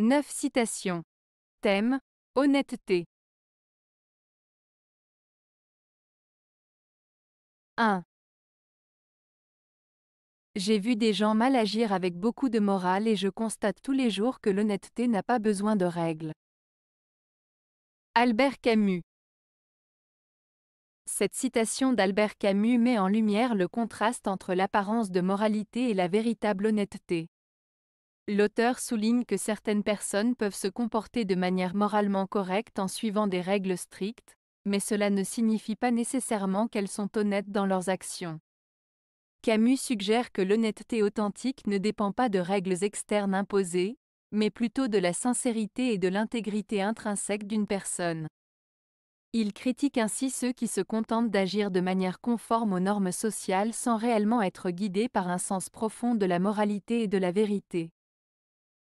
9 citations. Thème Honnêteté. 1. J'ai vu des gens mal agir avec beaucoup de morale et je constate tous les jours que l'honnêteté n'a pas besoin de règles. Albert Camus Cette citation d'Albert Camus met en lumière le contraste entre l'apparence de moralité et la véritable honnêteté. L'auteur souligne que certaines personnes peuvent se comporter de manière moralement correcte en suivant des règles strictes, mais cela ne signifie pas nécessairement qu'elles sont honnêtes dans leurs actions. Camus suggère que l'honnêteté authentique ne dépend pas de règles externes imposées, mais plutôt de la sincérité et de l'intégrité intrinsèque d'une personne. Il critique ainsi ceux qui se contentent d'agir de manière conforme aux normes sociales sans réellement être guidés par un sens profond de la moralité et de la vérité.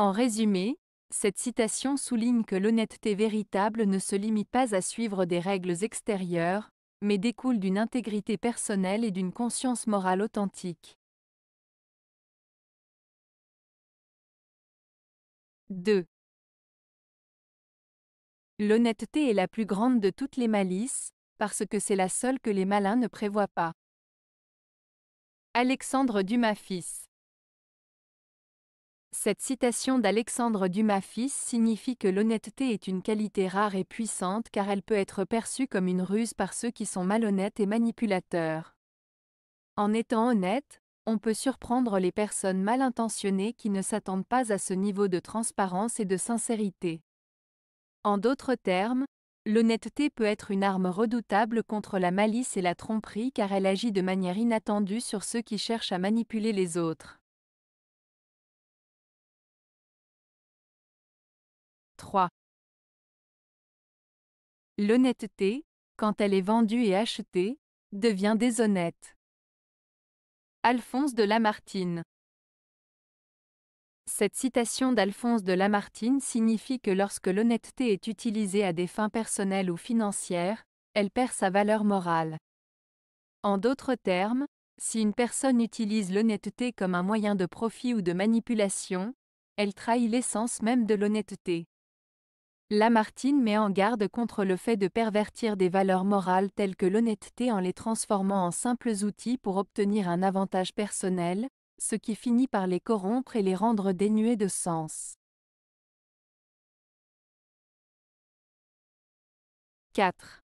En résumé, cette citation souligne que l'honnêteté véritable ne se limite pas à suivre des règles extérieures, mais découle d'une intégrité personnelle et d'une conscience morale authentique. 2. L'honnêteté est la plus grande de toutes les malices, parce que c'est la seule que les malins ne prévoient pas. Alexandre Dumas fils cette citation d'Alexandre Dumas fils signifie que l'honnêteté est une qualité rare et puissante car elle peut être perçue comme une ruse par ceux qui sont malhonnêtes et manipulateurs. En étant honnête, on peut surprendre les personnes mal intentionnées qui ne s'attendent pas à ce niveau de transparence et de sincérité. En d'autres termes, l'honnêteté peut être une arme redoutable contre la malice et la tromperie car elle agit de manière inattendue sur ceux qui cherchent à manipuler les autres. L'honnêteté, quand elle est vendue et achetée, devient déshonnête. Alphonse de Lamartine Cette citation d'Alphonse de Lamartine signifie que lorsque l'honnêteté est utilisée à des fins personnelles ou financières, elle perd sa valeur morale. En d'autres termes, si une personne utilise l'honnêteté comme un moyen de profit ou de manipulation, elle trahit l'essence même de l'honnêteté. Lamartine met en garde contre le fait de pervertir des valeurs morales telles que l'honnêteté en les transformant en simples outils pour obtenir un avantage personnel, ce qui finit par les corrompre et les rendre dénués de sens. 4.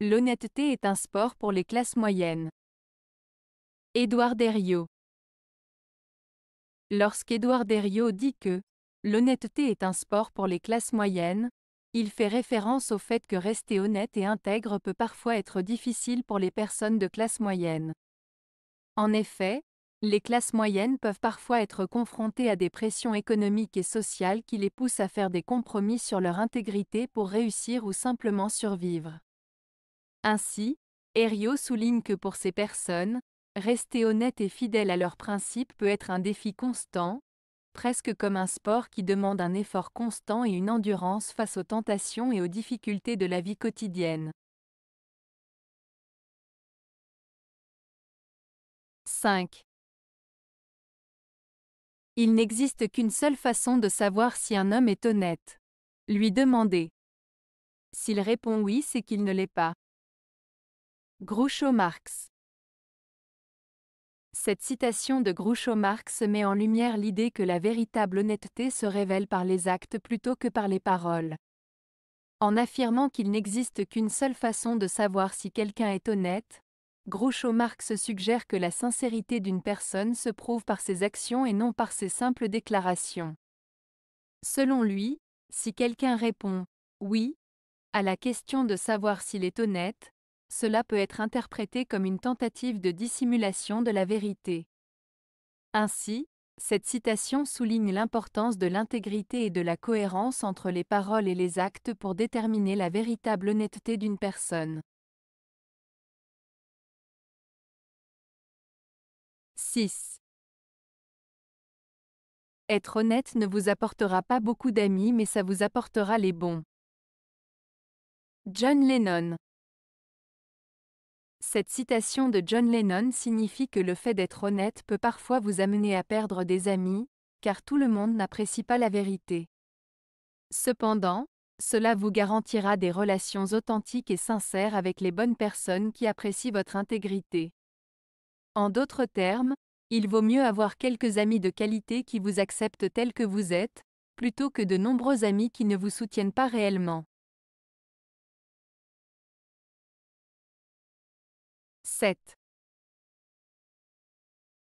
L'honnêteté est un sport pour les classes moyennes. Édouard Derriot Lorsqu'Édouard Derriot dit que L'honnêteté est un sport pour les classes moyennes. Il fait référence au fait que rester honnête et intègre peut parfois être difficile pour les personnes de classe moyenne. En effet, les classes moyennes peuvent parfois être confrontées à des pressions économiques et sociales qui les poussent à faire des compromis sur leur intégrité pour réussir ou simplement survivre. Ainsi, Herriot souligne que pour ces personnes, rester honnête et fidèle à leurs principes peut être un défi constant, presque comme un sport qui demande un effort constant et une endurance face aux tentations et aux difficultés de la vie quotidienne. 5. Il n'existe qu'une seule façon de savoir si un homme est honnête. Lui demander. S'il répond oui, c'est qu'il ne l'est pas. Groucho Marx cette citation de Groucho Marx met en lumière l'idée que la véritable honnêteté se révèle par les actes plutôt que par les paroles. En affirmant qu'il n'existe qu'une seule façon de savoir si quelqu'un est honnête, Groucho Marx suggère que la sincérité d'une personne se prouve par ses actions et non par ses simples déclarations. Selon lui, si quelqu'un répond ⁇ oui ⁇ à la question de savoir s'il est honnête, cela peut être interprété comme une tentative de dissimulation de la vérité. Ainsi, cette citation souligne l'importance de l'intégrité et de la cohérence entre les paroles et les actes pour déterminer la véritable honnêteté d'une personne. 6. Être honnête ne vous apportera pas beaucoup d'amis mais ça vous apportera les bons. John Lennon cette citation de John Lennon signifie que le fait d'être honnête peut parfois vous amener à perdre des amis, car tout le monde n'apprécie pas la vérité. Cependant, cela vous garantira des relations authentiques et sincères avec les bonnes personnes qui apprécient votre intégrité. En d'autres termes, il vaut mieux avoir quelques amis de qualité qui vous acceptent tel que vous êtes, plutôt que de nombreux amis qui ne vous soutiennent pas réellement. 7.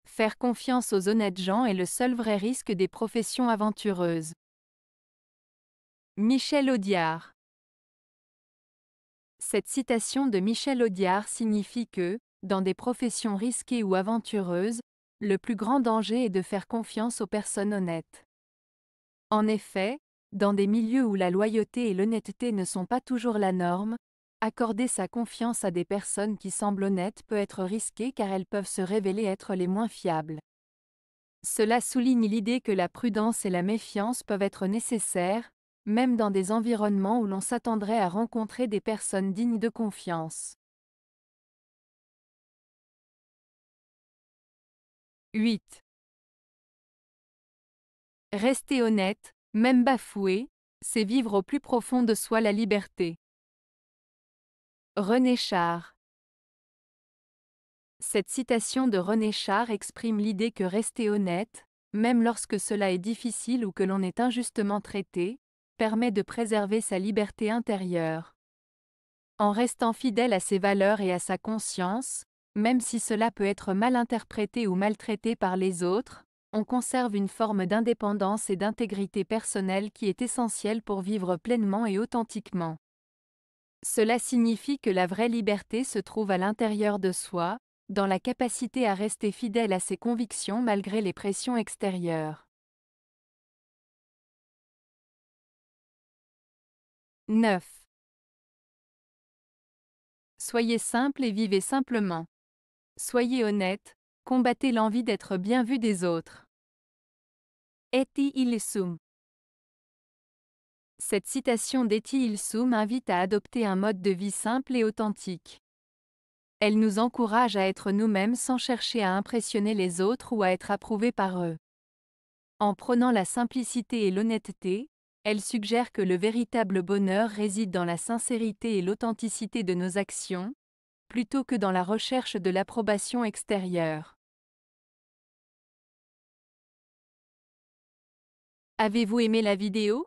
Faire confiance aux honnêtes gens est le seul vrai risque des professions aventureuses. Michel Audiard Cette citation de Michel Audiard signifie que, dans des professions risquées ou aventureuses, le plus grand danger est de faire confiance aux personnes honnêtes. En effet, dans des milieux où la loyauté et l'honnêteté ne sont pas toujours la norme, Accorder sa confiance à des personnes qui semblent honnêtes peut être risqué car elles peuvent se révéler être les moins fiables. Cela souligne l'idée que la prudence et la méfiance peuvent être nécessaires, même dans des environnements où l'on s'attendrait à rencontrer des personnes dignes de confiance. 8. Rester honnête, même bafoué, c'est vivre au plus profond de soi la liberté. René Char Cette citation de René Char exprime l'idée que rester honnête, même lorsque cela est difficile ou que l'on est injustement traité, permet de préserver sa liberté intérieure. En restant fidèle à ses valeurs et à sa conscience, même si cela peut être mal interprété ou maltraité par les autres, on conserve une forme d'indépendance et d'intégrité personnelle qui est essentielle pour vivre pleinement et authentiquement. Cela signifie que la vraie liberté se trouve à l'intérieur de soi, dans la capacité à rester fidèle à ses convictions malgré les pressions extérieures. 9. Soyez simple et vivez simplement. Soyez honnête, combattez l'envie d'être bien vu des autres. Eti sum cette citation d'Eti ilsum invite m'invite à adopter un mode de vie simple et authentique. Elle nous encourage à être nous-mêmes sans chercher à impressionner les autres ou à être approuvés par eux. En prenant la simplicité et l'honnêteté, elle suggère que le véritable bonheur réside dans la sincérité et l'authenticité de nos actions, plutôt que dans la recherche de l'approbation extérieure. Avez-vous aimé la vidéo